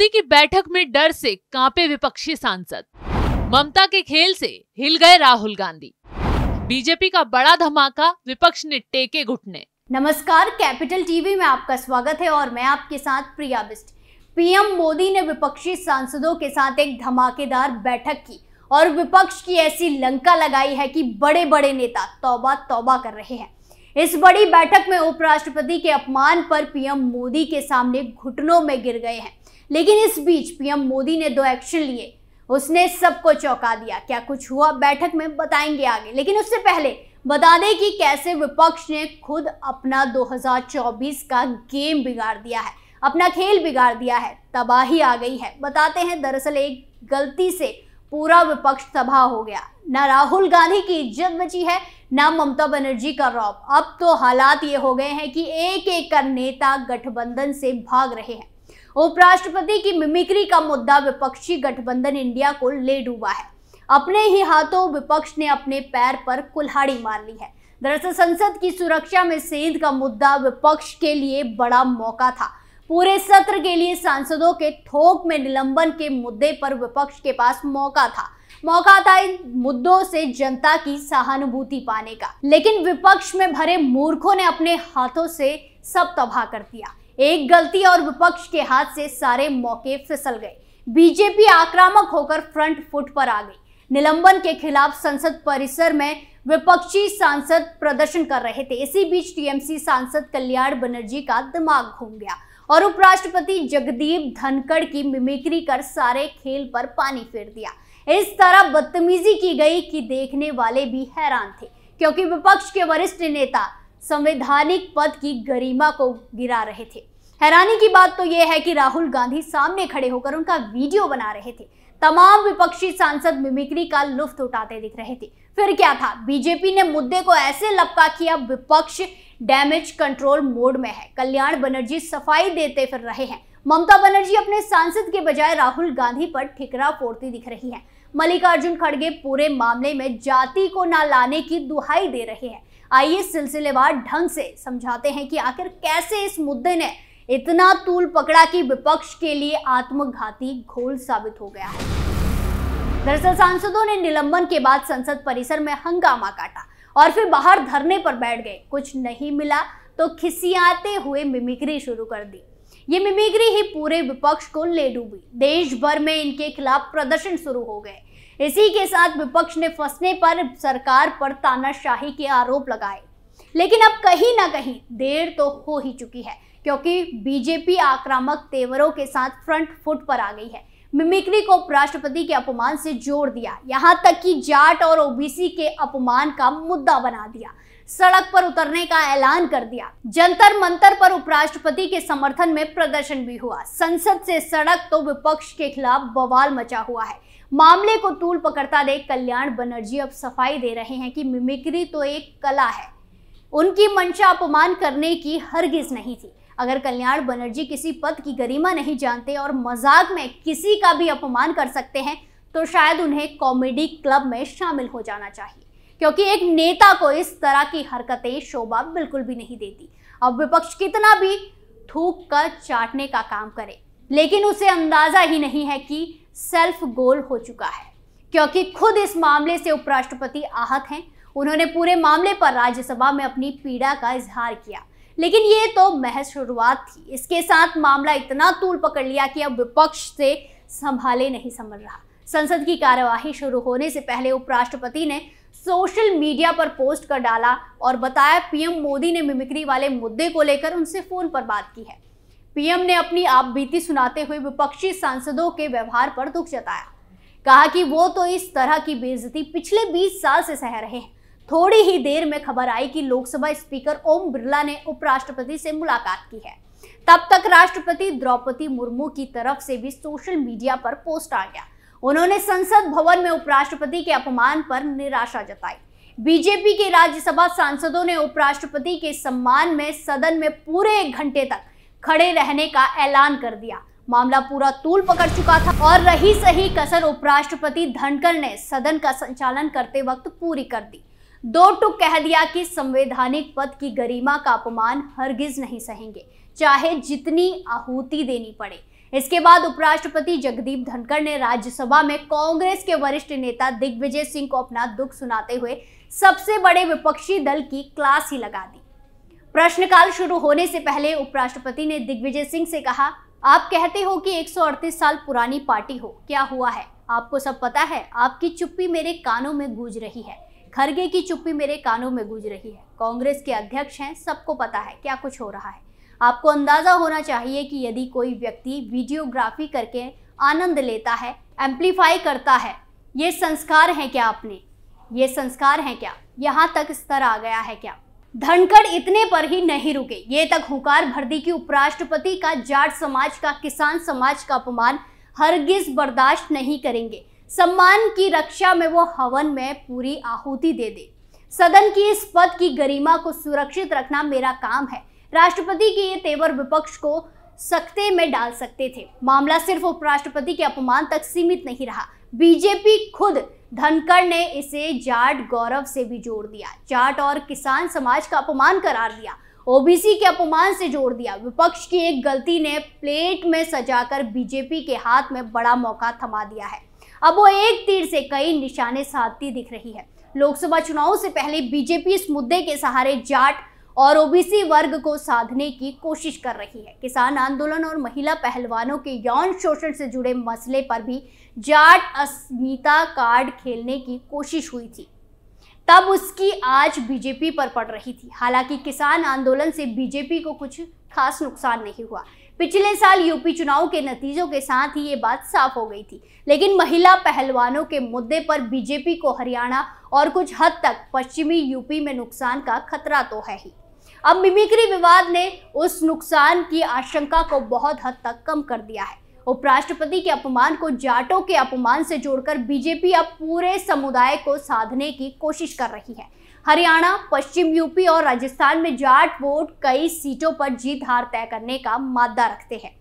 मोदी की बैठक में डर से कांपे विपक्षी सांसद ममता के खेल से हिल गए राहुल गांधी बीजेपी का बड़ा धमाका विपक्ष ने टेके घुटने नमस्कार कैपिटल टीवी में आपका स्वागत है और मैं आपके साथ प्रिया बिस्ट पीएम मोदी ने विपक्षी सांसदों के साथ एक धमाकेदार बैठक की और विपक्ष की ऐसी लंका लगाई है कि बड़े बड़े नेता तौबा तौबा कर रहे हैं इस बड़ी बैठक में उपराष्ट्रपति के अपमान पर पीएम मोदी के सामने घुटनों में गिर गए हैं लेकिन इस बीच पीएम मोदी ने दो एक्शन लिए उसने सबको चौंका दिया क्या कुछ हुआ बैठक में बताएंगे आगे लेकिन उससे पहले बता दें कि कैसे विपक्ष ने खुद अपना 2024 का गेम बिगाड़ दिया है अपना खेल बिगाड़ दिया है तबाही आ गई है बताते हैं दरअसल एक गलती से पूरा विपक्ष तबाह हो गया ना राहुल गांधी की इज्जत बची है ना ममता बनर्जी का रौब अब तो हालात ये हो गए हैं कि एक एक कर नेता गठबंधन से भाग रहे हैं उपराष्ट्रपति की मिमिक्री का मुद्दा विपक्षी गठबंधन इंडिया को ले डूबा है अपने ही हाथों विपक्ष ने अपने पैर पर कुल्हाड़ी मार ली है दरअसल संसद की सुरक्षा में सेंध का मुद्दा विपक्ष के लिए बड़ा मौका था पूरे सत्र के लिए सांसदों के थोक में निलंबन के मुद्दे पर विपक्ष के पास मौका था मौका था इन मुद्दों से जनता की सहानुभूति पाने का लेकिन विपक्ष में भरे मूर्खों ने अपने हाथों से सब तबाह कर दिया एक गलती और विपक्ष के हाथ से सारे मौके फिसल गए बीजेपी आक्रामक होकर फ्रंट फुट पर आ गई निलंबन के खिलाफ संसद परिसर में विपक्षी सांसद प्रदर्शन कर रहे थे इसी बीच टीएमसी सांसद कल्याण बनर्जी का दिमाग घूम गया और उपराष्ट्रपति जगदीप धनखड़ की मिमिक्री कर सारे खेल पर पानी फेर दिया इस तरह बदतमीजी की गई कि देखने वाले भी हैरान थे क्योंकि विपक्ष के वरिष्ठ नेता संवैधानिक पद की गरिमा को गिरा रहे थे हैरानी की बात तो यह है कि राहुल गांधी सामने खड़े होकर उनका वीडियो बना रहे थे तमाम विपक्षी सांसद मिमिक्री का लुफ्त उठाते दिख रहे थे फिर क्या था बीजेपी ने मुद्दे को ऐसे लपका किया विपक्ष डैमेज कंट्रोल मोड में है कल्याण बनर्जी सफाई देते फिर रहे हैं ममता बनर्जी अपने सांसद के बजाय राहुल गांधी पर ठिकरा फोड़ती दिख रही है मल्लिकार्जुन खड़गे पूरे मामले में जाति को ना लाने की दुहाई दे रहे हैं आइए सिलसिलेवार ढंग से समझाते हैं कि आखिर कैसे इस मुद्दे ने इतना तूल पकड़ा कि विपक्ष के लिए आत्मघाती घोल साबित हो गया है दरअसल सांसदों ने निलंबन के बाद संसद परिसर में हंगामा काटा और फिर बाहर धरने पर बैठ गए कुछ नहीं मिला तो खिसियाते हुए मिमिक्री शुरू कर दी ये मिमिक्री ही पूरे विपक्ष को ले डूबी देश भर में इनके खिलाफ प्रदर्शन शुरू हो गए इसी के साथ विपक्ष ने फंसने पर सरकार पर तानाशाही के आरोप लगाए लेकिन अब कहीं ना कहीं देर तो हो ही चुकी है क्योंकि बीजेपी आक्रामक तेवरों के साथ फ्रंट फुट पर आ गई है मिमिक्री को उपराष्ट्रपति के अपमान से जोड़ दिया यहां तक कि जाट और ओबीसी के अपमान का मुद्दा बना दिया सड़क पर उतरने का ऐलान कर दिया जंतर मंतर पर उपराष्ट्रपति के समर्थन में प्रदर्शन भी हुआ संसद से सड़क तो विपक्ष के खिलाफ बवाल मचा हुआ है मामले को तूल पकड़ता देख कल्याण बनर्जी अब सफाई दे रहे हैं कि मिमिक्री तो एक कला है उनकी मंशा अपमान करने की हरगिज नहीं थी अगर कल्याण बनर्जी किसी पद की गरिमा नहीं जानते और मजाक में किसी का भी अपमान कर सकते हैं तो शायद उन्हें कॉमेडी क्लब में शामिल हो जाना चाहिए क्योंकि एक नेता को इस तरह की हरकतें शोभा बिल्कुल भी नहीं देती अब विपक्ष कितना भी थूक कर चाटने का काम करे लेकिन उसे अंदाजा ही नहीं है कि सेल्फ गोल हो चुका है क्योंकि खुद इस मामले से उपराष्ट्रपति आहत हैं उन्होंने पूरे मामले पर राज्यसभा में अपनी पीड़ा का इजहार किया लेकिन ये तो महज शुरुआत थी इसके साथ मामला इतना तूल पकड़ लिया कि अब विपक्ष से संभाले नहीं संभल रहा संसद की कार्यवाही शुरू होने से पहले उपराष्ट्रपति ने सोशल मीडिया पर पोस्ट कर डाला और बताया पीएम मोदी ने मिमिक्री वाले मुद्दे को लेकर उनसे फोन पर बात की है पीएम ने अपनी आप बीती सुनाते हुए विपक्षी सांसदों के व्यवहार पर दुख जताया कहा कि वो तो इस तरह की बेजती पिछले 20 साल से सह रहे हैं थोड़ी ही देर में खबर आई कि लोकसभा स्पीकर ओम बिरला ने उपराष्ट्रपति से मुलाकात की है तब तक राष्ट्रपति द्रौपदी मुर्मू की तरफ से भी सोशल मीडिया पर पोस्ट आ गया उन्होंने संसद भवन में उपराष्ट्रपति के अपमान पर निराशा जताई बीजेपी के राज्यसभा सांसदों ने उपराष्ट्रपति के सम्मान में सदन में पूरे एक घंटे तक खड़े रहने का ऐलान कर दिया मामला पूरा तूल पकड़ चुका था और रही सही कसर उपराष्ट्रपति धनकर ने सदन का संचालन करते वक्त पूरी कर दी दो टुक कह दिया कि संवैधानिक पद की गरिमा का अपमान हरगिज नहीं सहेंगे चाहे जितनी आहूति देनी पड़े इसके बाद उपराष्ट्रपति जगदीप धनखड़ ने राज्यसभा में कांग्रेस के वरिष्ठ नेता दिग्विजय सिंह को अपना दुख सुनाते हुए सबसे बड़े विपक्षी दल की क्लास ही लगा दी प्रश्नकाल शुरू होने से पहले उपराष्ट्रपति ने दिग्विजय सिंह से कहा आप कहते हो कि 138 साल पुरानी पार्टी हो क्या हुआ है आपको सब पता है आपकी चुप्पी मेरे कानों में गूंज रही है खरगे की चुप्पी मेरे कानों में गूंज रही है कांग्रेस के अध्यक्ष हैं सबको पता है क्या कुछ हो रहा है आपको अंदाज़ा होना चाहिए कि यदि कोई व्यक्ति वीडियोग्राफी करके आनंद लेता है एम्पलीफाई करता है ये संस्कार हैं क्या अपने ये संस्कार हैं क्या यहाँ तक स्तर आ गया है क्या धनखड़ इतने पर ही नहीं रुके ये तक हुकार भर दी कि उपराष्ट्रपति का जाट समाज का किसान समाज का अपमान हरगिज बर्दाश्त नहीं करेंगे सम्मान की रक्षा में वो हवन में पूरी आहुति दे दे सदन की इस पद की गरिमा को सुरक्षित रखना मेरा काम है राष्ट्रपति के ये तेवर विपक्ष को सकते में डाल सकते थे मामला सिर्फ उपराष्ट्रपति के अपमान तक सीमित नहीं रहा बीजेपी खुद धनकर ने इसे जाट गौरव से भी जोड़ दिया जाट और किसान समाज का अपमान करार दिया ओबीसी के अपमान से जोड़ दिया विपक्ष की एक गलती ने प्लेट में सजाकर बीजेपी के हाथ में बड़ा मौका थमा दिया है अब वो एक तीर से कई निशाने साधती दिख रही है लोकसभा चुनाव से पहले बीजेपी इस मुद्दे के सहारे जाट और ओबीसी वर्ग को साधने की कोशिश कर रही है किसान आंदोलन और महिला पहलवानों के यौन शोषण से जुड़े मसले पर भी जाट अस्मिता कार्ड खेलने की कोशिश हुई थी तब उसकी आज बीजेपी पर पड़ रही थी हालांकि किसान आंदोलन से बीजेपी को कुछ खास नुकसान नहीं हुआ पिछले साल यूपी चुनाव के नतीजों के साथ ही ये बात साफ हो गई थी लेकिन महिला पहलवानों के मुद्दे पर बीजेपी को हरियाणा और कुछ हद तक पश्चिमी यूपी में नुकसान का खतरा तो है ही अब मिमिक्री विवाद ने उस नुकसान की आशंका को बहुत हद तक कम कर दिया है उपराष्ट्रपति के अपमान को जाटों के अपमान से जोड़कर बीजेपी अब पूरे समुदाय को साधने की कोशिश कर रही है हरियाणा पश्चिम यूपी और राजस्थान में जाट वोट कई सीटों पर जीत हार तय करने का मादा रखते हैं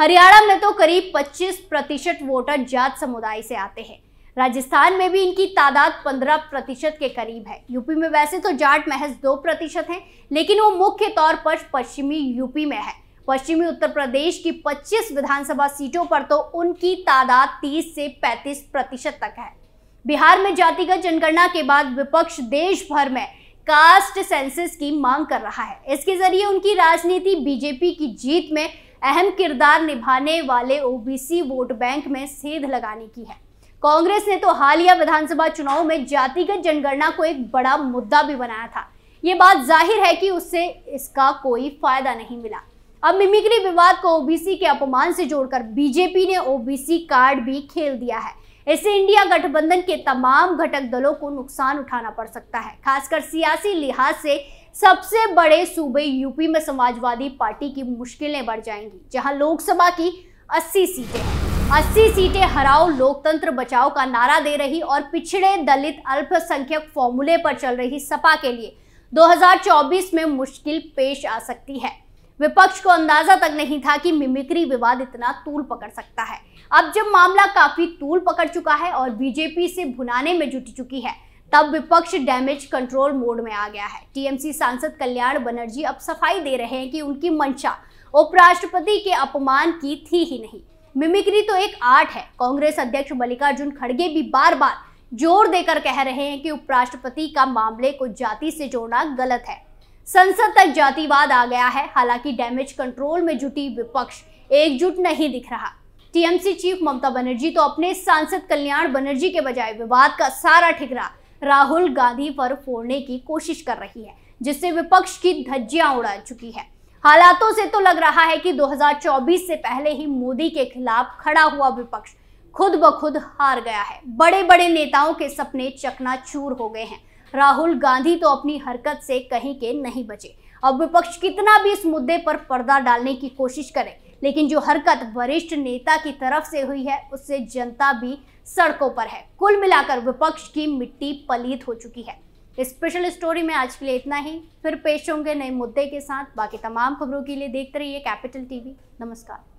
हरियाणा में तो करीब 25 प्रतिशत वोटर जाट समुदाय से आते हैं राजस्थान में भी इनकी तादाद 15 प्रतिशत के करीब है यूपी में वैसे तो जाट महज 2 प्रतिशत हैं लेकिन वो मुख्य तौर पर पश्चिमी यूपी में है पश्चिमी उत्तर प्रदेश की 25 विधानसभा सीटों पर तो उनकी तादाद 30 से 35 प्रतिशत तक है बिहार में जातिगत जनगणना के बाद विपक्ष देश भर में कास्ट सेंसिस की मांग कर रहा है इसके जरिए उनकी राजनीति बीजेपी की जीत में अहम किरदार निभाने वाले ओबीसी वोट बैंक में सेध लगाने की है कांग्रेस ने तो हालिया विधानसभा चुनाव में जातिगत जनगणना को एक बड़ा मुद्दा भी बनाया था ये बात जाहिर है कि उससे इसका कोई फायदा नहीं मिला अब मिमिक्री विवाद को ओबीसी के अपमान से जोड़कर बीजेपी ने ओबीसी कार्ड भी खेल दिया है इससे इंडिया गठबंधन के तमाम घटक दलों को नुकसान उठाना पड़ सकता है खासकर सियासी लिहाज से सबसे बड़े सूबे यूपी में समाजवादी पार्टी की मुश्किलें बढ़ जाएंगी जहां लोकसभा की 80 सीटें हैं अस्सी सीटें हराओ लोकतंत्र बचाओ का नारा दे रही और पिछड़े दलित अल्पसंख्यक फॉर्मूले पर चल रही सपा के लिए 2024 में मुश्किल पेश आ सकती है विपक्ष को अंदाजा तक नहीं था कि मिमिक्री विवाद इतना तूल पकड़ सकता है अब जब मामला काफी तूल पकड़ चुका है और बीजेपी से भुनाने में जुट चुकी है तब विपक्ष डैमेज कंट्रोल मोड में आ गया है टीएमसी सांसद कल्याण बनर्जी अब सफाई दे रहे हैं कि उनकी मंशा उपराष्ट्रपति के अपमान की थी ही नहीं मिमिक्री तो एक आर्ट है कांग्रेस अध्यक्ष मल्लिकार्जुन खड़गे भी बार बार जोर देकर कह रहे हैं कि उपराष्ट्रपति का मामले को जाति से जोड़ना गलत है संसद तक जातिवाद आ गया है हालांकि डैमेज कंट्रोल में जुटी विपक्ष एकजुट नहीं दिख रहा टीएमसी चीफ ममता बनर्जी तो अपने सांसद कल्याण बनर्जी के बजाय विवाद का सारा ठिकरा राहुल गांधी पर फोड़ने की कोशिश कर रही है जिससे विपक्ष की धज्जियां उड़ा चुकी है हालातों से तो लग रहा है कि 2024 से पहले ही मोदी के खिलाफ खड़ा हुआ विपक्ष खुद ब खुद हार गया है बड़े बड़े नेताओं के सपने चकनाचूर हो गए हैं राहुल गांधी तो अपनी हरकत से कहीं के नहीं बचे अब विपक्ष कितना भी इस मुद्दे पर पर्दा डालने की कोशिश करे लेकिन जो हरकत वरिष्ठ नेता की तरफ से हुई है उससे जनता भी सड़कों पर है कुल मिलाकर विपक्ष की मिट्टी पलीत हो चुकी है स्पेशल स्टोरी में आज के लिए इतना ही फिर पेश होंगे नए मुद्दे के साथ बाकी तमाम खबरों के लिए देखते रहिए कैपिटल टीवी नमस्कार